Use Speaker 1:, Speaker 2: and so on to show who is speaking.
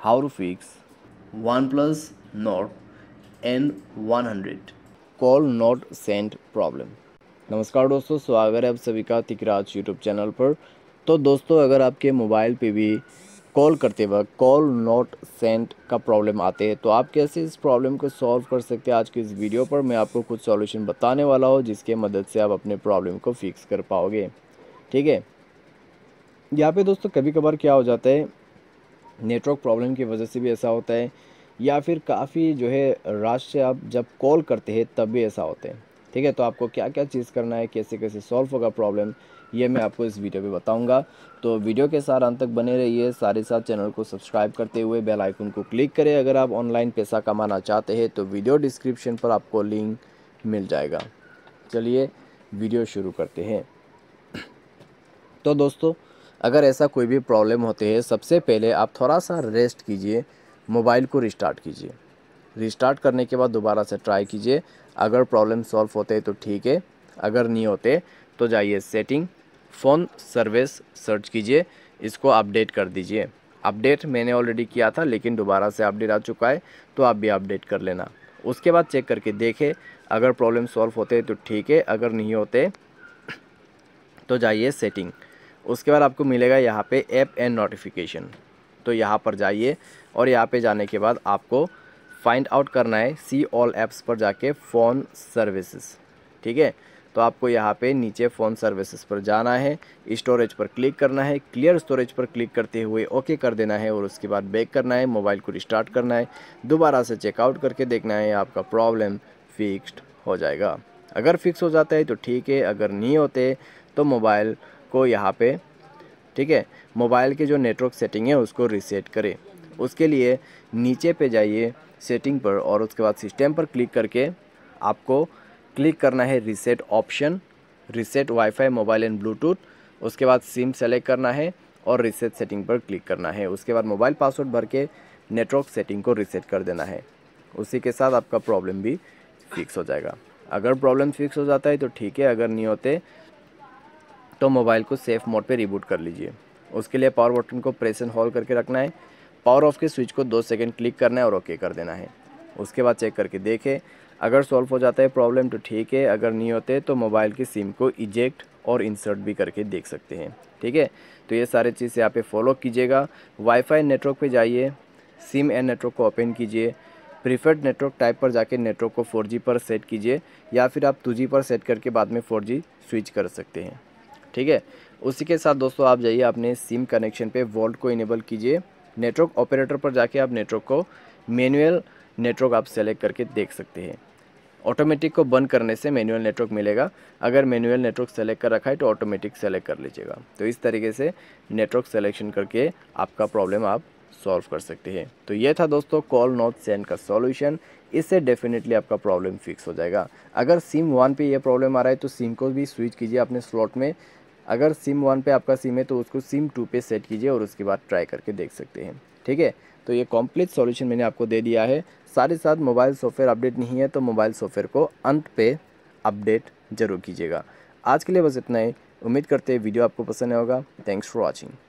Speaker 1: how to fix OnePlus Nord N100 call not sent problem नमस्कार दोस्तों स्वागत है आप सभी का तिकराज यूट्यूब चैनल पर तो दोस्तों अगर आपके मोबाइल पे भी कॉल करते वक्त कॉल नॉट सेंट का प्रॉब्लम आते हैं तो आप कैसे इस प्रॉब्लम को सॉल्व कर सकते हैं आज के इस वीडियो पर मैं आपको कुछ सॉल्यूशन बताने वाला हूँ जिसके मदद से आप अपने प्रॉब्लम को फिक्स कर पाओगे ठीक है यहाँ पे दोस्तों कभी कभार क्या हो जाता है नेटवर्क प्रॉब्लम की वजह से भी ऐसा होता है या फिर काफ़ी जो है राश से आप जब कॉल करते हैं तब भी ऐसा होता है ठीक है तो आपको क्या क्या चीज़ करना है कैसे कैसे सॉल्व होगा प्रॉब्लम ये मैं आपको इस वीडियो में बताऊंगा तो वीडियो के साथ अंत तक बने रहिए सारे साथ चैनल को सब्सक्राइब करते हुए बेल आइकन को क्लिक करें अगर आप ऑनलाइन पैसा कमाना चाहते हैं तो वीडियो डिस्क्रिप्शन पर आपको लिंक मिल जाएगा चलिए वीडियो शुरू करते हैं तो दोस्तों अगर ऐसा कोई भी प्रॉब्लम होते है सबसे पहले आप थोड़ा सा रेस्ट कीजिए मोबाइल को रिस्टार्ट कीजिए रिस्टार्ट करने के बाद दोबारा से ट्राई कीजिए अगर प्रॉब्लम सॉल्व होते हैं तो ठीक है अगर नहीं होते तो जाइए सेटिंग फ़ोन सर्विस सर्च कीजिए इसको अपडेट कर दीजिए अपडेट मैंने ऑलरेडी किया था लेकिन दोबारा से अपडेट आ चुका है तो आप भी अपडेट कर लेना उसके बाद चेक करके देखें अगर प्रॉब्लम सॉल्व होते तो ठीक है अगर नहीं होते तो जाइए सेटिंग उसके बाद आपको मिलेगा यहाँ पे ऐप एंड नोटिफिकेशन तो यहाँ पर जाइए और यहाँ पे जाने के बाद आपको फाइंड आउट करना है सी ऑल ऐप्स पर जाके फ़ोन सर्विसेज ठीक है तो आपको यहाँ पे नीचे फ़ोन सर्विसेज पर जाना है स्टोरेज पर क्लिक करना है क्लियर स्टोरेज पर क्लिक करते हुए ओके कर देना है और उसके बाद बैक करना है मोबाइल को रिस्टार्ट करना है दोबारा से चेकआउट करके देखना है आपका प्रॉब्लम फिक्स्ड हो जाएगा अगर फिक्स हो जाता है तो ठीक है अगर नहीं होते तो मोबाइल आपको यहाँ पे ठीक है मोबाइल के जो नेटवर्क सेटिंग है उसको रीसेट करें उसके लिए नीचे पे जाइए सेटिंग पर और उसके बाद सिस्टम पर क्लिक करके आपको क्लिक करना है reset option reset wifi mobile and bluetooth उसके बाद सिम सेलेक्ट करना है और रीसेट सेटिंग पर क्लिक करना है उसके बाद मोबाइल पासवर्ड भर के नेटवर्क सेटिंग को रीसेट कर देना है उसी के साथ आपका प्रॉब्लम भी फिक्स हो जाएगा अगर प्रॉब्लम फिक्स हो जाता है तो ठीक है अगर नहीं होते तो मोबाइल को सेफ़ मोड पे रिबूट कर लीजिए उसके लिए पावर बटन को प्रेस एंड होल्ड करके रखना है पावर ऑफ के स्विच को दो सेकेंड क्लिक करना है और ओके कर देना है उसके बाद चेक करके देखें अगर सॉल्व हो जाता है प्रॉब्लम तो ठीक है अगर नहीं होते तो मोबाइल की सिम को इजेक्ट और इंसर्ट भी करके देख सकते हैं ठीक है तो ये सारे चीज़ें यहाँ पे फॉलो कीजिएगा वाईफाई नेटवर्क पे जाइए सिम एंड नेटवर्क को ओपन कीजिए प्रीफर्ड नेटवर्क टाइप पर जाके नेटवर्क को 4G पर सेट कीजिए या फिर आप 2G पर सेट करके बाद में 4G स्विच कर सकते हैं ठीक है उसी के साथ दोस्तों आप जाइए अपने सिम कनेक्शन पे वोल्ट को इनेबल कीजिए नेटवर्क ऑपरेटर पर जाके आप नेटवर्क को मैनुअल नेटवर्क आप सेलेक्ट करके देख सकते हैं ऑटोमेटिक को बंद करने से मैनुअल नेटवर्क मिलेगा अगर मैनुअल नेटवर्क सेलेक्ट कर रखा है तो ऑटोमेटिक सेलेक्ट कर लीजिएगा तो इस तरीके से नेटवर्क सेलेक्शन करके आपका प्रॉब्लम आप सॉल्व कर सकते हैं तो ये था दोस्तों कॉल नॉट सेंड का सॉल्यूशन इससे डेफिनेटली आपका प्रॉब्लम फिक्स हो जाएगा अगर सिम वन पे ये प्रॉब्लम आ रहा है तो सिम को भी स्विच कीजिए अपने स्लॉट में अगर सिम वन पे आपका सिम है तो उसको सिम टू पे सेट कीजिए और उसके बाद ट्राई करके देख सकते हैं ठीक है तो ये कॉम्प्लीट सॉल्यूशन मैंने आपको दे दिया है साथ ही साथ मोबाइल सॉफ्टवेयर अपडेट नहीं है तो मोबाइल सॉफ्टवेयर को अंत पे अपडेट ज़रूर कीजिएगा आज के लिए बस इतना ही उम्मीद करते हैं वीडियो आपको पसंद होगा थैंक्स फॉर वॉचिंग